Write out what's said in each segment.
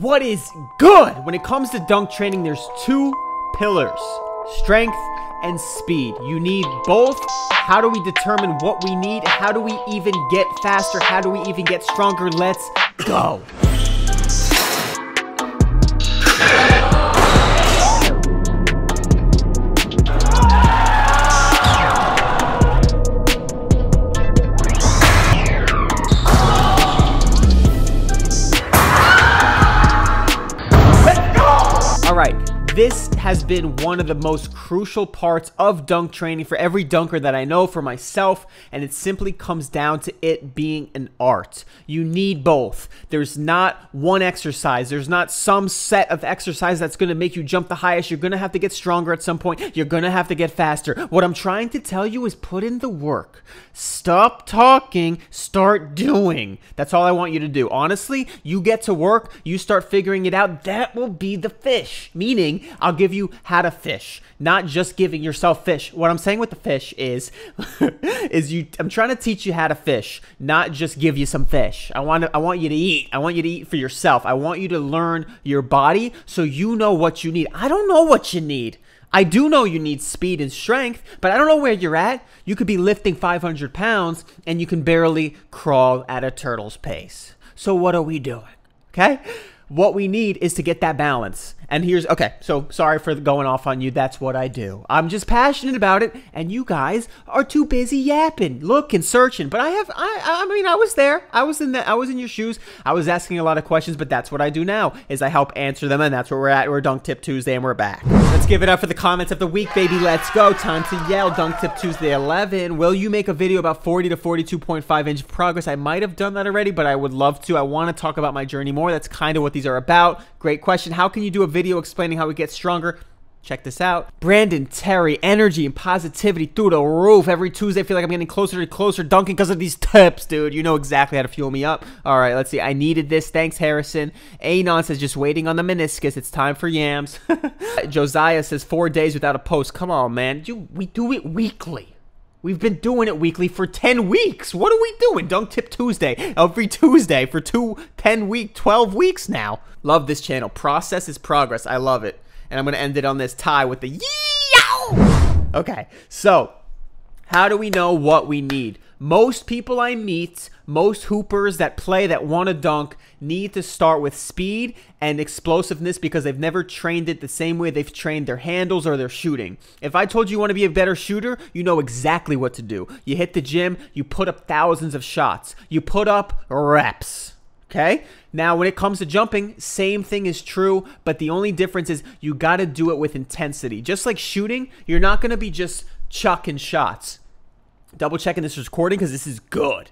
What is good? When it comes to dunk training, there's two pillars, strength and speed. You need both. How do we determine what we need? How do we even get faster? How do we even get stronger? Let's go. has been one of the most crucial parts of dunk training for every dunker that I know for myself, and it simply comes down to it being an art. You need both. There's not one exercise, there's not some set of exercise that's gonna make you jump the highest. You're gonna have to get stronger at some point, you're gonna have to get faster. What I'm trying to tell you is put in the work. Stop talking, start doing. That's all I want you to do. Honestly, you get to work, you start figuring it out, that will be the fish. Meaning, I'll give give you how to fish, not just giving yourself fish. What I'm saying with the fish is, is you, I'm trying to teach you how to fish, not just give you some fish. I want to, I want you to eat. I want you to eat for yourself. I want you to learn your body so you know what you need. I don't know what you need. I do know you need speed and strength, but I don't know where you're at. You could be lifting 500 pounds and you can barely crawl at a turtle's pace. So, what are we doing? Okay? What we need is to get that balance. And here's okay, so sorry for going off on you. That's what I do. I'm just passionate about it, and you guys are too busy yapping, looking, searching. But I have I I mean I was there. I was in that I was in your shoes. I was asking a lot of questions, but that's what I do now is I help answer them, and that's where we're at. We're Dunk Tip Tuesday and we're back. Let's give it up for the comments of the week, baby. Let's go. Time to yell Dunk Tip Tuesday 11. Will you make a video about 40 to 42.5 inch progress? I might have done that already, but I would love to. I want to talk about my journey more. That's kind of what these are about. Great question. How can you do a video video explaining how we get stronger. Check this out. Brandon Terry, energy and positivity through the roof. Every Tuesday, I feel like I'm getting closer and closer dunking because of these tips, dude. You know exactly how to fuel me up. All right, let's see. I needed this. Thanks, Harrison. Anon says, just waiting on the meniscus. It's time for yams. Josiah says, four days without a post. Come on, man. You, we do it weekly. We've been doing it weekly for 10 weeks. What are we doing? Dunk Tip Tuesday every Tuesday for two, 10 week, 12 weeks now. Love this channel. Process is progress. I love it. And I'm going to end it on this tie with the yee Okay, so how do we know what we need? Most people I meet, most hoopers that play that want to dunk, need to start with speed and explosiveness because they've never trained it the same way they've trained their handles or their shooting. If I told you you want to be a better shooter, you know exactly what to do. You hit the gym, you put up thousands of shots, you put up reps. Okay? Now, when it comes to jumping, same thing is true, but the only difference is you got to do it with intensity. Just like shooting, you're not going to be just chucking shots double checking this recording because this is good.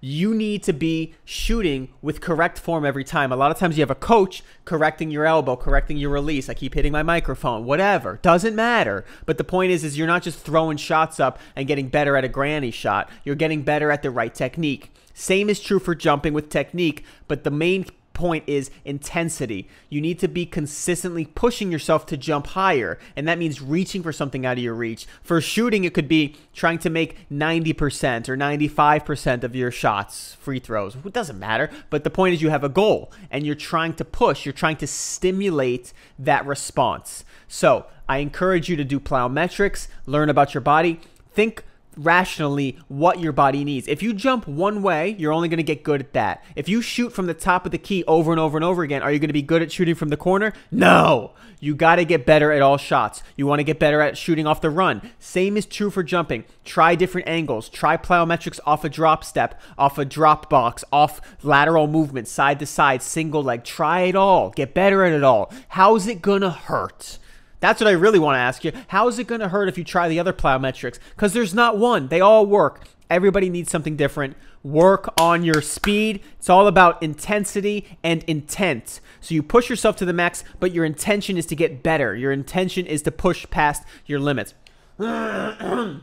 You need to be shooting with correct form every time. A lot of times you have a coach correcting your elbow, correcting your release. I keep hitting my microphone, whatever. Doesn't matter. But the point is, is you're not just throwing shots up and getting better at a granny shot. You're getting better at the right technique. Same is true for jumping with technique, but the main point is intensity. You need to be consistently pushing yourself to jump higher, and that means reaching for something out of your reach. For shooting, it could be trying to make 90% or 95% of your shots, free throws. It doesn't matter, but the point is you have a goal and you're trying to push, you're trying to stimulate that response. So, I encourage you to do plyometrics, learn about your body, think rationally what your body needs. If you jump one way, you're only going to get good at that. If you shoot from the top of the key over and over and over again, are you going to be good at shooting from the corner? No. You got to get better at all shots. You want to get better at shooting off the run. Same is true for jumping. Try different angles. Try plyometrics off a drop step, off a drop box, off lateral movement, side to side, single leg. Try it all. Get better at it all. How's it going to hurt? That's what I really want to ask you. How is it going to hurt if you try the other plyometrics? Because there's not one. They all work. Everybody needs something different. Work on your speed. It's all about intensity and intent. So you push yourself to the max, but your intention is to get better. Your intention is to push past your limits.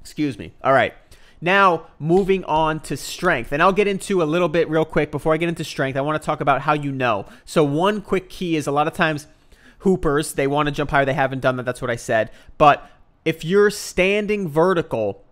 Excuse me. All right. Now, moving on to strength. And I'll get into a little bit real quick before I get into strength. I want to talk about how you know. So, one quick key is a lot of times hoopers. They want to jump higher. They haven't done that. That's what I said. But if you're standing vertical,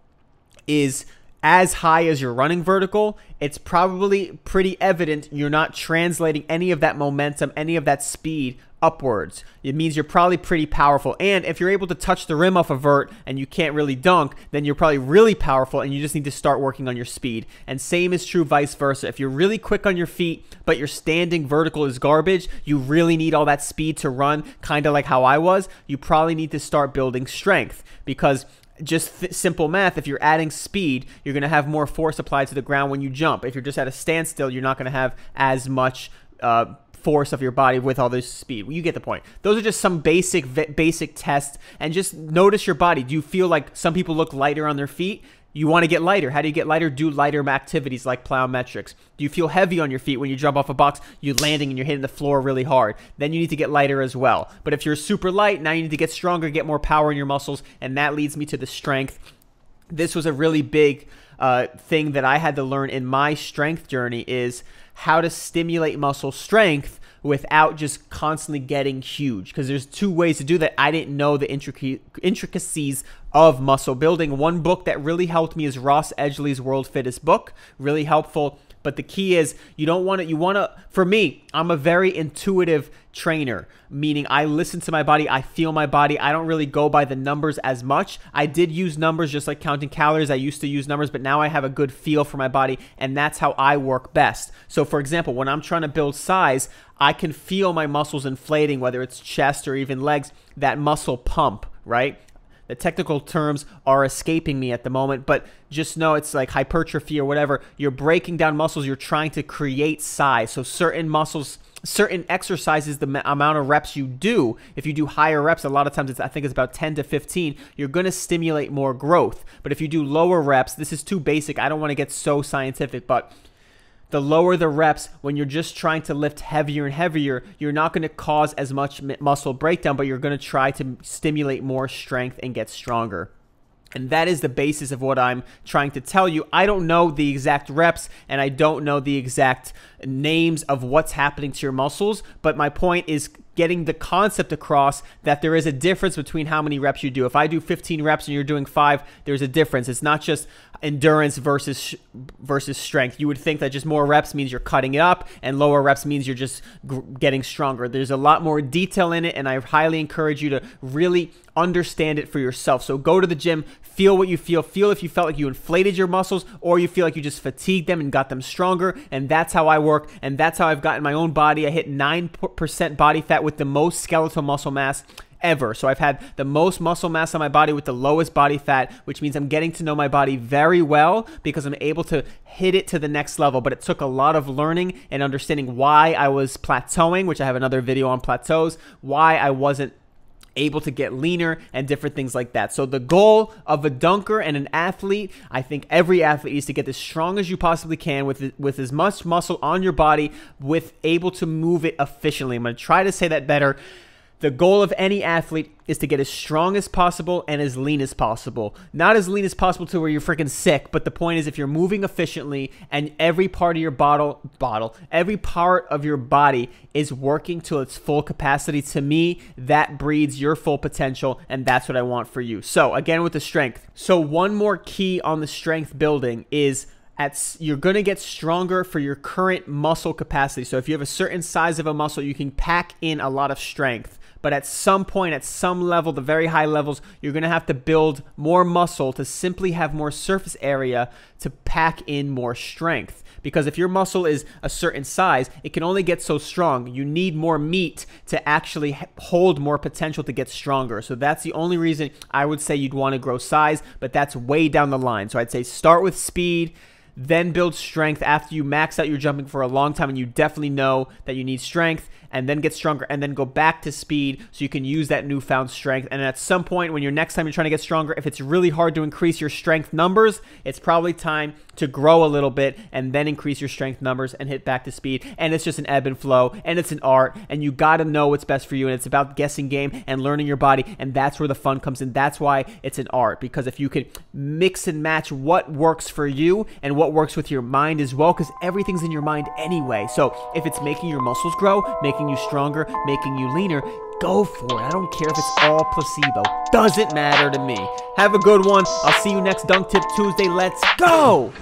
is as high as you're running vertical, it's probably pretty evident you're not translating any of that momentum, any of that speed upwards. It means you're probably pretty powerful. And if you're able to touch the rim off a vert and you can't really dunk, then you're probably really powerful and you just need to start working on your speed. And same is true vice versa. If you're really quick on your feet, but your standing vertical is garbage, you really need all that speed to run, kind of like how I was. You probably need to start building strength because just th- simple math if you're adding speed you're going to have more force applied to the ground when you jump if you're just at a standstill you're not going to have as much uh, force of your body with all this speed. You get the point. Those are just some basic basic tests and just notice your body. Do you feel like some people look lighter on their feet? You want to get lighter. How do you get lighter? Do lighter activities like plyometrics. Do you feel heavy on your feet when you jump off a box? You're landing and you're hitting the floor really hard. Then you need to get lighter as well. But if you're super light, now you need to get stronger, get more power in your muscles, and that leads me to the strength. This was a really big uh, thing that I had to learn in my strength journey is how to stimulate muscle strength without just constantly getting huge because there's two ways to do that. I didn't know the intricacies of muscle building. One book that really helped me is Ross Edgley's World Fittest book, really helpful but the key is you don't want to, you want to, for me, I'm a very intuitive trainer, meaning I listen to my body, I feel my body. I don't really go by the numbers as much. I did use numbers just like counting calories. I used to use numbers, but now I have a good feel for my body, and that's how I work best. So, for example, when I'm trying to build size, I can feel my muscles inflating, whether it's chest or even legs, that muscle pump right? the technical terms are escaping me at the moment, but just know it's like hypertrophy or whatever. You're breaking down muscles, you're trying to create size. So certain muscles certain exercises the amount of reps you do if you do higher reps a lot of times i think it's about 10 to 15 you're going to stimulate more growth but if you do lower reps this is too basic i don't want to get so scientific but the lower the reps when you're just trying to lift heavier and heavier you're not going to cause as much muscle breakdown but you're going to try to stimulate more strength and get stronger and that is the basis of what I'm trying to tell you. I don't know the exact reps and I don't know the exact names of what's happening to your muscles, but my point is getting the concept across that there is a difference between how many reps you do. If I do 15 reps and you're doing five, there's a difference. It's not just endurance versus versus strength. You would think that just more reps means you're cutting it up, and lower reps means you're just getting stronger. There's a lot more detail in it, and I highly encourage you to really understand it for yourself. So go to the gym, feel what you feel, feel if you felt like you inflated your muscles or you feel like you just fatigued them and got them stronger. And that's how I work, and that's how I've gotten my own body. I hit nine percent body fat with the most skeletal muscle mass ever. So I've had the most muscle mass on my body with the lowest body fat, which means I'm getting to know my body very well because I'm able to hit it to the next level. But it took a lot of learning and understanding why I was plateauing, which I have another video on plateaus, why I wasn't able to get leaner and different things like that. So the goal of a dunker and an athlete, I think every athlete is to get as strong as you possibly can with with as much muscle on your body with able to move it efficiently. I'm going to try to say that better. The goal of any athlete is to get as strong as possible and as lean as possible. Not as lean as possible to where you're freaking sick, but the point is if you're moving efficiently and every part of your bottle bottle, every part of your body is working to its full capacity, to me, that breeds your full potential and that's what I want for you. So, again with the strength. So, one more key on the strength building is at, you're going to get stronger for your current muscle capacity. So if you have a certain size of a muscle, you can pack in a lot of strength. But at some point, at some level, the very high levels, you're going to have to build more muscle to simply have more surface area to pack in more strength. Because if your muscle is a certain size, it can only get so strong. You need more meat to actually hold more potential to get stronger. So that's the only reason I would say you'd want to grow size, but that's way down the line. So I'd say start with speed then build strength after you max out your jumping for a long time and you definitely know that you need strength and then get stronger and then go back to speed so you can use that newfound strength and at some point when you're next time you're trying to get stronger if it's really hard to increase your strength numbers it's probably time to grow a little bit and then increase your strength numbers and hit back to speed. And it's just an ebb and flow and it's an art and you gotta know what's best for you. And it's about guessing game and learning your body. And that's where the fun comes in. That's why it's an art because if you can mix and match what works for you and what works with your mind as well, because everything's in your mind anyway. So if it's making your muscles grow, making you stronger, making you leaner, Go for it. I don't care if it's all placebo. Doesn't matter to me. Have a good one. I'll see you next Dunk Tip Tuesday. Let's go!